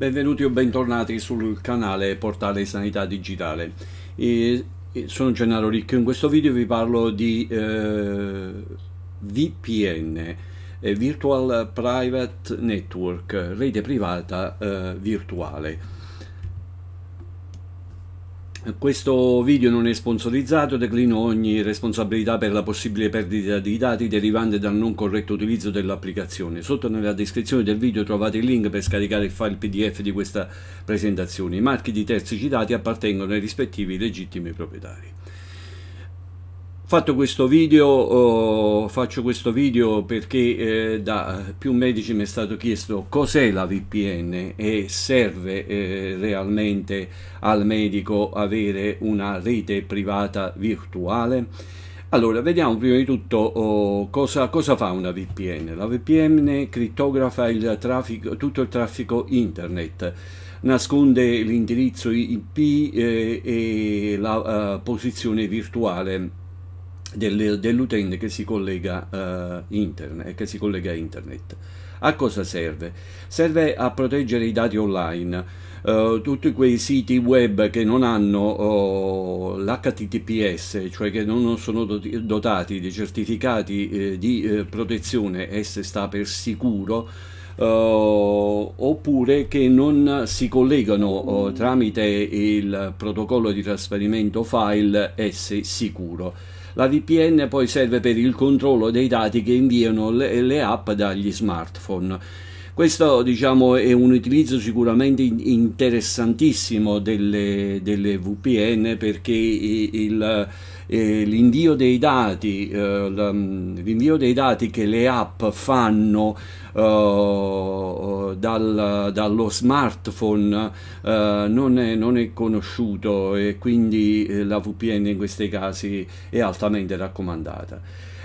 Benvenuti o bentornati sul canale Portale Sanità Digitale. E sono Gennaro e in questo video vi parlo di eh, VPN, eh, Virtual Private Network, rete privata eh, virtuale. Questo video non è sponsorizzato, declino ogni responsabilità per la possibile perdita di dati derivante dal non corretto utilizzo dell'applicazione. Sotto nella descrizione del video trovate il link per scaricare il file PDF di questa presentazione. I marchi di terzi citati appartengono ai rispettivi legittimi proprietari fatto questo video, oh, faccio questo video perché eh, da più medici mi è stato chiesto cos'è la VPN e serve eh, realmente al medico avere una rete privata virtuale. Allora, vediamo prima di tutto oh, cosa, cosa, fa una VPN. La VPN crittografa il traffico, tutto il traffico internet nasconde l'indirizzo IP eh, e la uh, posizione virtuale del, dell'utente che si collega uh, internet, che si collega a internet. A cosa serve? Serve a proteggere i dati online. Uh, tutti quei siti web che non hanno uh, oh, l'HTTPS, cioè che non sono dotati di certificati eh, di eh, protezione, S sta per sicuro, uh, oppure che non si collegano oh, tramite il protocollo di trasferimento file S sicuro. La VPN poi serve per il controllo dei dati che inviano le, le app dagli smartphone. Questo diciamo, è un utilizzo sicuramente interessantissimo delle, delle VPN perché il, eh, l'invio, dei dati, eh, mm, l'invio dei dati che le app fanno Uh, dal, dallo smartphone uh, non, è, non, è, conosciuto e quindi eh, la VPN in questi casi è altamente raccomandata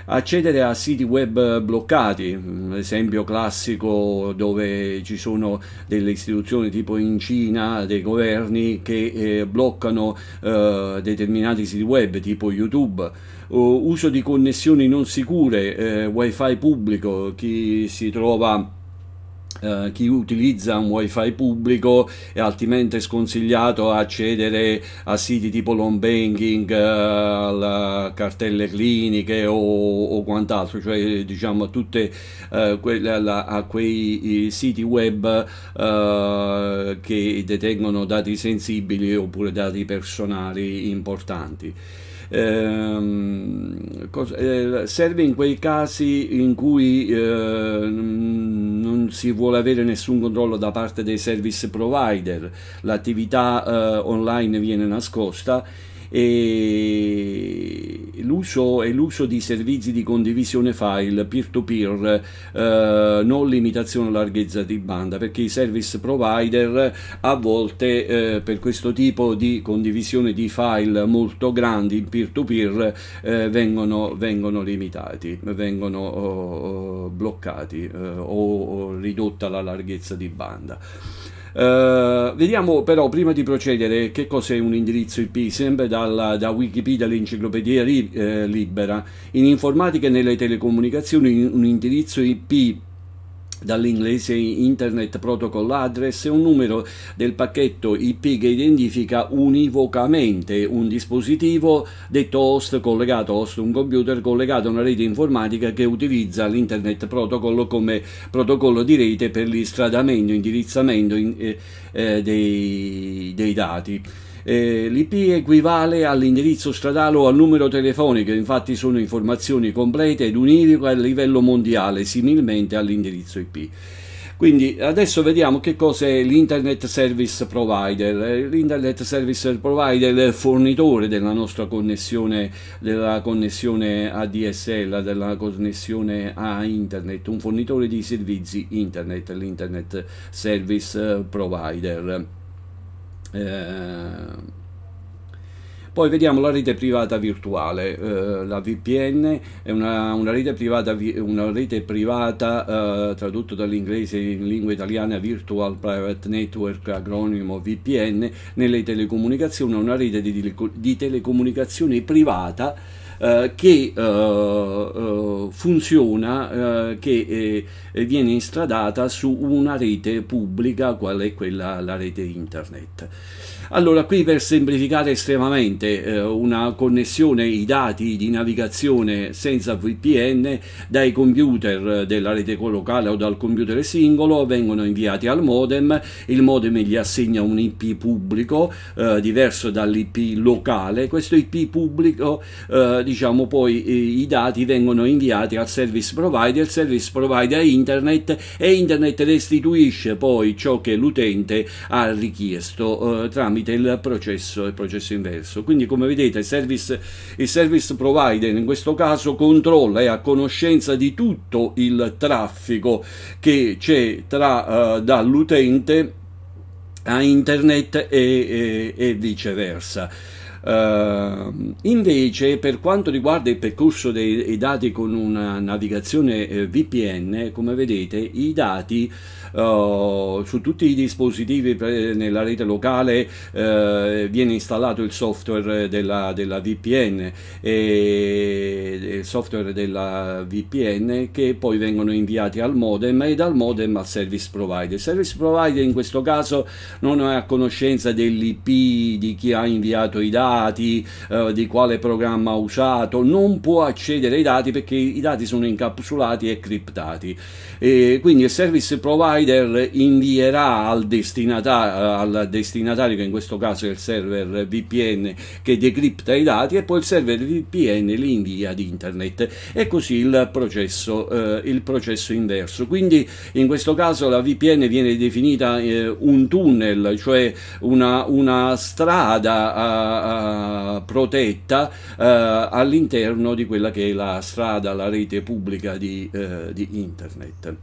accedere a siti web bloccati, mm, esempio classico dove ci sono delle istituzioni tipo in Cina, dei governi che eh, bloccano eh, determinati siti web tipo YouTube. Uh, uso di connessioni non sicure, eh, wifi pubblico, chi si trova eh, chi utilizza un wifi pubblico è altrimenti sconsigliato accedere a siti tipo l'home banking, uh, cartelle cliniche o, o, quant'altro, cioè diciamo a, tutti uh, eh, quei siti web che detengono dati sensibili oppure dati personali importanti. Ehm, eh, serve in quei casi in cui eh, non si vuole avere nessun controllo da parte dei service provider, l'attività eh, online viene nascosta e l'uso e l'uso di servizi di condivisione file peer-to-peer, eh, non limitazione alla larghezza di banda, perché i service provider a volte eh, per questo tipo di condivisione di file molto grandi in peer-to-peer eh, vengono, vengono, limitati, vengono oh, oh bloccati eh, o, o ridotta la larghezza di banda. Eh, vediamo però prima di procedere che cos'è un indirizzo IP, sempre dalla, da Wikipedia all'enciclopedia li, eh, libera. In informatica e nelle telecomunicazioni un indirizzo IP dall'inglese Internet Protocol Address un numero del pacchetto IP che identifica univocamente un dispositivo detto host collegato host un computer collegato a una rete informatica che utilizza l'Internet Protocol come protocollo di rete per l'istradamento indirizzamento in, eh, eh, dei, dei dati. Eh, L'IP equivale all'indirizzo stradale o al numero telefonico, infatti sono informazioni complete ed univoco a livello mondiale, similmente all'indirizzo IP. Quindi adesso vediamo che cos'è l'Internet Service Provider. Eh, L'Internet Service Provider è il fornitore della nostra connessione, della connessione ADSL, della connessione a Internet, un fornitore di servizi Internet, l'Internet Service Provider. Eh, poi vediamo la rete privata virtuale, eh, la VPN è una, una, rete privata, una rete privata eh, tradotto dall'inglese in lingua italiana Virtual Private Network, acronimo VPN, nelle telecomunicazioni, una rete di, di telecomunicazione privata eh, che eh, eh, funziona, che viene instradata su una rete pubblica, qual è quella, la rete internet. Allora, qui per semplificare estremamente eh, una connessione, i dati di navigazione senza VPN dai computer della rete locale o dal computer singolo vengono inviati al modem, il modem gli assegna un IP pubblico eh, diverso dall'IP locale, questo IP pubblico eh, diciamo, poi eh, i dati vengono inviati al service provider, il service provider a internet e internet restituisce poi ciò che l'utente ha richiesto eh, tramite il processo, il processo inverso. Quindi come vedete il service, il service provider in questo caso controlla e ha conoscenza di tutto il traffico che c'è tra, eh, dall'utente a internet e, e, e viceversa. Uh, invece, per quanto riguarda il percorso dei, dei dati con una navigazione eh, VPN, come vedete, i dati uh, su tutti i dispositivi pre- nella rete locale uh, viene installato il software della, della VPN e il software della VPN che poi vengono inviati al modem e dal modem al service provider. Il service provider in questo caso non è a conoscenza dell'IP di chi ha inviato i dati dati, eh, di quale programma ha usato, non può accedere ai dati perché i dati sono incapsulati e criptati. E quindi il service provider invierà al, destinata eh, al destinatario, che in questo caso è il server VPN, che decripta i dati e poi il server VPN li invia ad internet. E così il processo, eh, il processo inverso. Quindi in questo caso la VPN viene definita eh, un tunnel, cioè una, una strada a, eh, protetta uh, all'interno di quella che è la strada, la rete pubblica di, eh, di internet.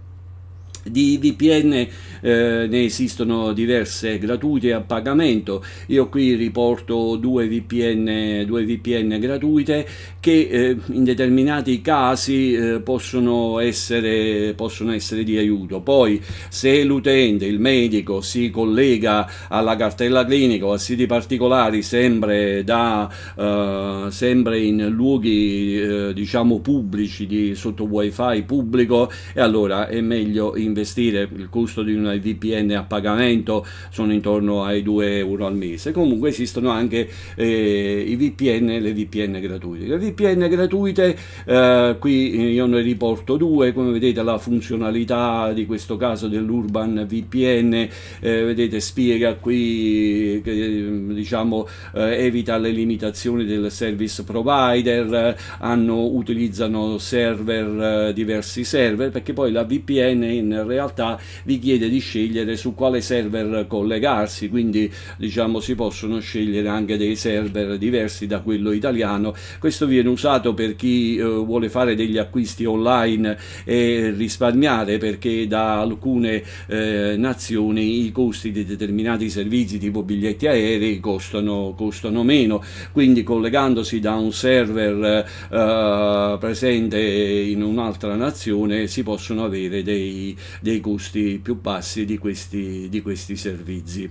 Di VPN eh, ne esistono diverse gratuite a pagamento, io qui riporto due VPN, due VPN gratuite che eh, in determinati casi eh, possono, essere, possono essere di aiuto. Poi se l'utente, il medico, si collega alla cartella clinica o a siti particolari sempre, da, eh, sempre in luoghi eh, diciamo pubblici di, sotto wifi pubblico e allora è meglio investire investire, il costo di una VPN a pagamento sono intorno ai 2 euro al mese. Comunque esistono anche eh, i VPN, le VPN gratuite. Le VPN gratuite, eh, qui io ne riporto due, come vedete la funzionalità di questo caso dell'Urban VPN, eh, vedete spiega qui che eh, diciamo eh, evita le limitazioni del service provider, eh, hanno, utilizzano server, diversi server, perché poi la VPN in in realtà vi chiede di scegliere su quale server collegarsi, quindi diciamo si possono scegliere anche dei server diversi da quello italiano. Questo viene usato per chi eh, vuole fare degli acquisti online e risparmiare perché da alcune eh, nazioni i costi di determinati servizi tipo biglietti aerei costano, costano meno, quindi collegandosi da un server eh, presente in un'altra nazione si possono avere dei, dei costi più bassi di questi, di questi servizi.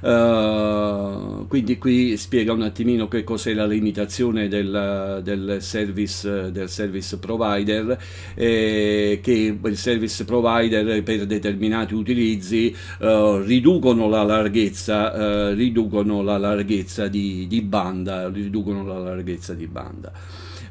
Uh, quindi qui spiega un attimino che cos'è la limitazione del, del, service, del service provider, eh, che il service provider per determinati utilizzi uh, riducono la larghezza, uh, riducono la larghezza di, di banda, riducono la larghezza di banda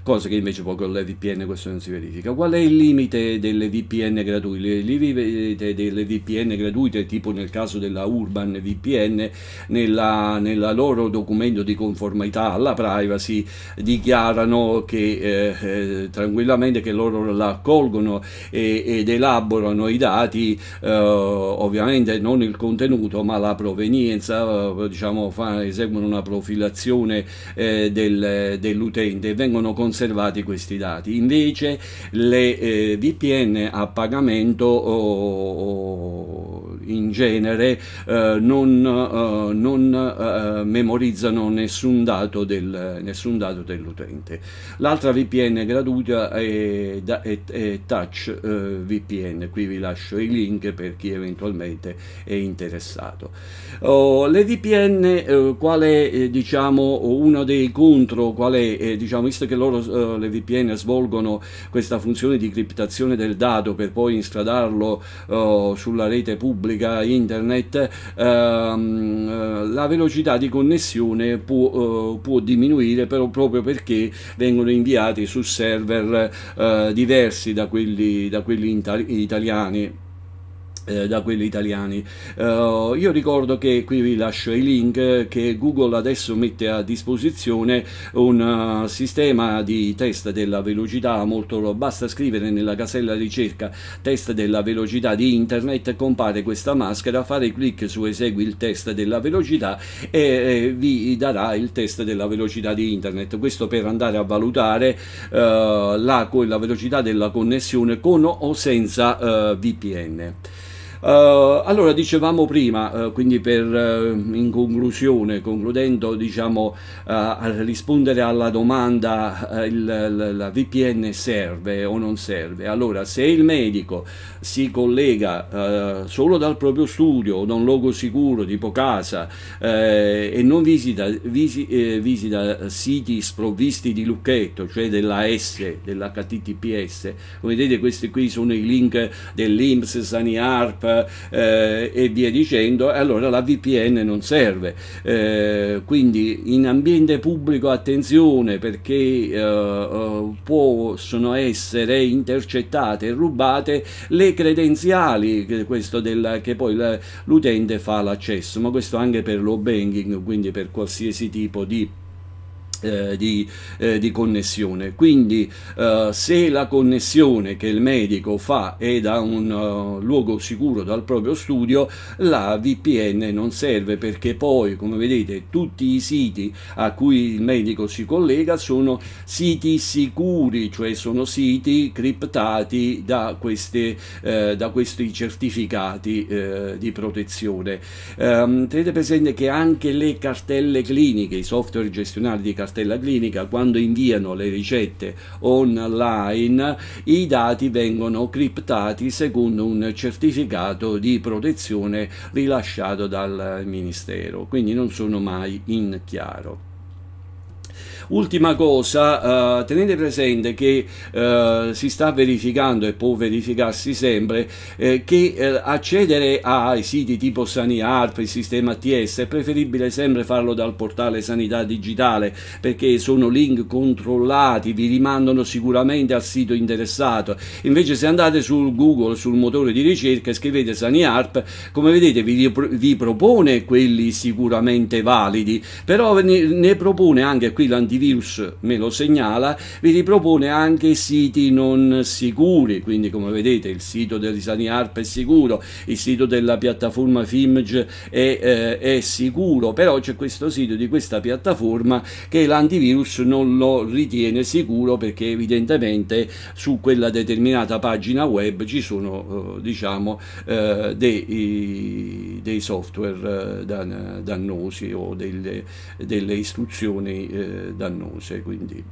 cosa che invece poi con le VPN questo non si verifica. Qual è il limite delle VPN gratuite? Il limite delle VPN gratuite, tipo nel caso della Urban VPN, ne, nella, nella, loro documento di conformità alla privacy dichiarano che eh, eh tranquillamente che loro raccolgono e, ed elaborano i dati, eh, ovviamente non il contenuto ma la provenienza, eh, diciamo, fa, eseguono una profilazione eh, del, dell'utente e vengono conservati questi dati. Invece le eh, VPN a pagamento... Oh, oh, in genere eh, non, eh, non eh, memorizzano nessun dato, del, nessun dato dell'utente. L'altra VPN gratuita è, è, è Touch eh, VPN, qui vi lascio i link per chi eventualmente è interessato. Oh, le VPN, qual è diciamo uno dei contro, qual è diciamo visto che loro le VPN svolgono questa funzione di criptazione del dato per poi instradarlo oh, sulla rete pubblica pubblica internet ehm, eh, la velocità di connessione può, eh, può, diminuire però proprio perché vengono inviati su server eh, diversi da quelli, da quelli itali italiani eh, da quelli italiani uh, io ricordo che qui vi lascio i link che Google adesso mette a disposizione un uh, sistema di test della velocità molto basta scrivere nella casella ricerca test della velocità di internet compare questa maschera fare clic su esegui il test della velocità e eh, vi darà il test della velocità di internet questo per andare a valutare uh, la, la, velocità della connessione con o senza VPN Uh, allora, dicevamo prima, uh, quindi per, uh, in conclusione, concludendo, diciamo, a rispondere alla domanda il, la, la VPN serve o non serve. Allora, se il medico si collega solo dal proprio studio, o da un luogo sicuro, tipo casa, e non visita, visi, eh, visita siti sprovvisti di lucchetto, cioè della S, dell'HTTPS, come vedete questi qui sono i link dell'IMS, SaniArp, eh, e via dicendo, allora la VPN non serve. Eh, quindi in ambiente pubblico attenzione perché eh, eh possono essere intercettate e rubate le credenziali del, che poi l'utente fa l'accesso, ma questo anche per lo banking, quindi per qualsiasi tipo di eh, di, eh, di, connessione. Quindi eh, se la connessione che il medico fa è da un uh, luogo sicuro, dal proprio studio, la VPN non serve perché poi, come vedete, tutti i siti a cui il medico si collega sono siti sicuri, cioè sono siti criptati da, queste, eh, da questi certificati di protezione. Um, tenete presente che anche le cartelle cliniche, i software gestionali di cartelle parte clinica quando inviano le ricette online i dati vengono criptati secondo un certificato di protezione rilasciato dal Ministero, quindi non sono mai in chiaro. Ultima cosa, eh, tenete presente che eh, si sta verificando e può verificarsi sempre eh, che eh, accedere ai siti tipo SaniArp, il sistema ATS, è preferibile sempre farlo dal portale Sanità Digitale perché sono link controllati, vi rimandano sicuramente al sito interessato. Invece se andate su Google, sul motore di ricerca e scrivete SaniArp, come vedete vi, vi propone quelli sicuramente validi, però ne, ne propone anche qui l'antivirus di me lo segnala, vi ripropone anche siti non sicuri, quindi come vedete il sito del Saniarp è sicuro, il sito della piattaforma Fimge è, eh, è sicuro, però c'è questo sito di questa piattaforma che l'antivirus non lo ritiene sicuro perché evidentemente su quella determinata pagina web ci sono eh, diciamo eh, dei, dei, software eh, dannosi o delle, delle istruzioni eh, dannosi dannose, quindi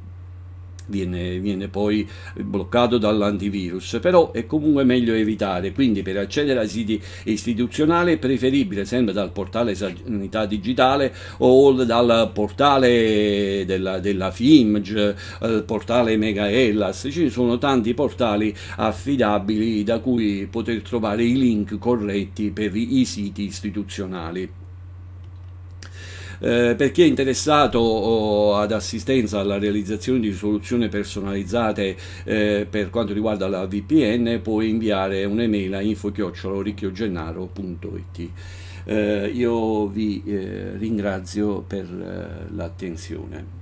Viene, viene, poi bloccato dall'antivirus, però è comunque meglio evitare, quindi per accedere ai siti istituzionali è preferibile sempre dal portale Sanità Digitale o dal portale della, della FIMG, il eh, portale Mega Hellas, ci sono tanti portali affidabili da cui poter trovare i link corretti per i siti istituzionali. Eh, per chi è interessato ad assistenza alla realizzazione di soluzioni personalizzate eh, per quanto riguarda la VPN puoi inviare un'email a info-ricchiogennaro.it eh, io vi eh, ringrazio per eh, l'attenzione